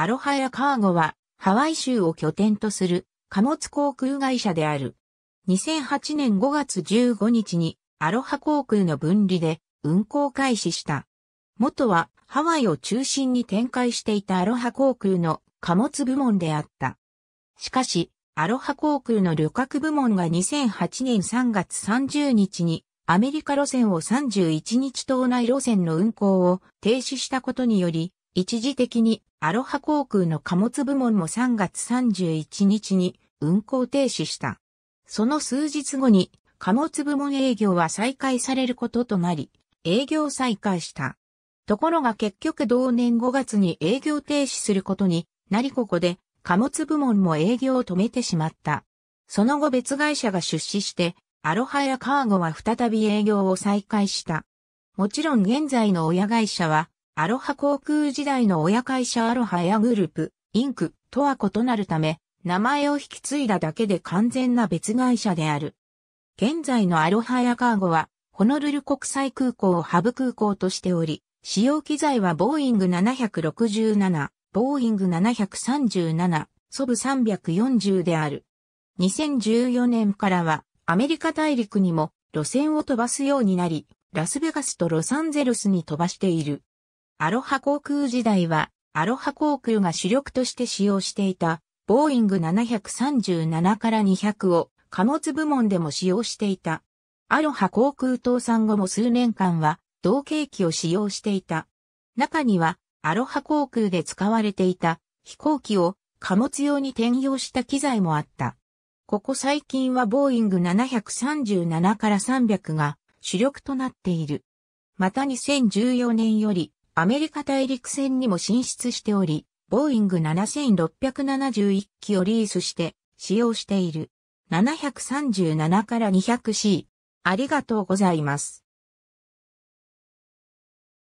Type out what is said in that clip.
アロハやカーゴは、ハワイ州を拠点とする貨物航空会社である。2008年5月15日にアロハ航空の分離で運航開始した。元はハワイを中心に展開していたアロハ航空の貨物部門であった。しかし、アロハ航空の旅客部門が2008年3月30日にアメリカ路線を31日島内路線の運行を停止したことにより、一時的にアロハ航空の貨物部門も3月31日に運航停止した。その数日後に貨物部門営業は再開されることとなり、営業再開した。ところが結局同年5月に営業停止することになりここで貨物部門も営業を止めてしまった。その後別会社が出資して、アロハやカーゴは再び営業を再開した。もちろん現在の親会社はアロハ航空時代の親会社アロハエアグループ、インクとは異なるため、名前を引き継いだだけで完全な別会社である。現在のアロハエアカーゴは、ホノルル国際空港をハブ空港としており、使用機材はボーイング767、ボーイング737、ソブ340である。2014年からは、アメリカ大陸にも路線を飛ばすようになり、ラスベガスとロサンゼルスに飛ばしている。アロハ航空時代は、アロハ航空が主力として使用していた、ボーイング737から200を貨物部門でも使用していた。アロハ航空倒産後も数年間は、同型機を使用していた。中には、アロハ航空で使われていた飛行機を貨物用に転用した機材もあった。ここ最近はボーイング737から300が主力となっている。また2014年よりアメリカ大陸線にも進出しており、ボーイング7671機をリースして使用している。737から 200C。ありがとうございます。